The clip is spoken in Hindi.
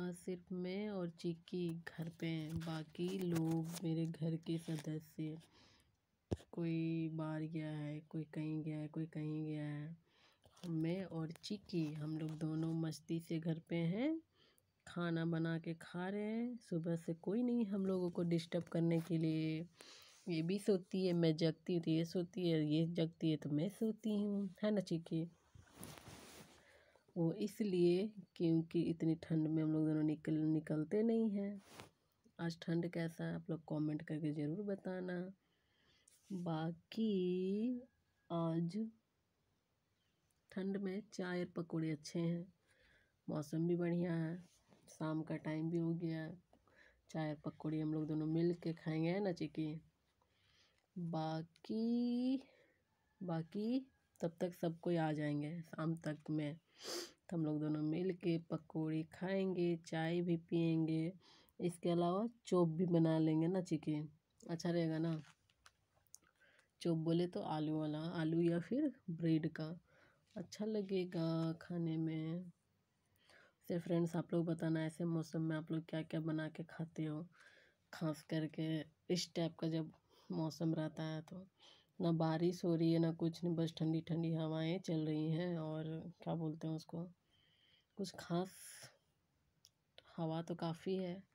आज सिर्फ मैं और चीकी घर पे हैं बाकी लोग मेरे घर के सदस्य कोई बाहर गया है कोई कहीं गया है कोई कहीं गया है मैं और चीकी हम लोग दोनों मस्ती से घर पे हैं खाना बना के खा रहे हैं सुबह से कोई नहीं हम लोगों को डिस्टर्ब करने के लिए ये भी सोती है मैं जगती हूँ तो ये सोती है ये जगती है तो मैं सोती हूँ है ना चीकी वो तो इसलिए क्योंकि इतनी ठंड में हम लोग दोनों निकल निकलते नहीं हैं आज ठंड कैसा है आप लोग कमेंट करके ज़रूर बताना बाकी आज ठंड में चाय और पकौड़े अच्छे हैं मौसम भी बढ़िया है शाम का टाइम भी हो गया है चाय और पकौड़े हम लोग दोनों मिल के खाएँगे ना चिकी बाकी बाकी तब तक सब कोई आ जाएंगे शाम तक में तो हम लोग दोनों मिल के पकौड़ी खाएंगे चाय भी पियेंगे इसके अलावा चोप भी बना लेंगे ना चिकन अच्छा रहेगा ना चोप बोले तो आलू वाला आलू या फिर ब्रेड का अच्छा लगेगा खाने में से फ्रेंड्स आप लोग बताना ऐसे मौसम में आप लोग क्या क्या बना के खाते हो खास करके इस टाइप का जब मौसम रहता है तो ना बारिश हो रही है ना कुछ नहीं बस ठंडी ठंडी हवाएं चल रही हैं और क्या बोलते हैं उसको कुछ खास हवा तो काफ़ी है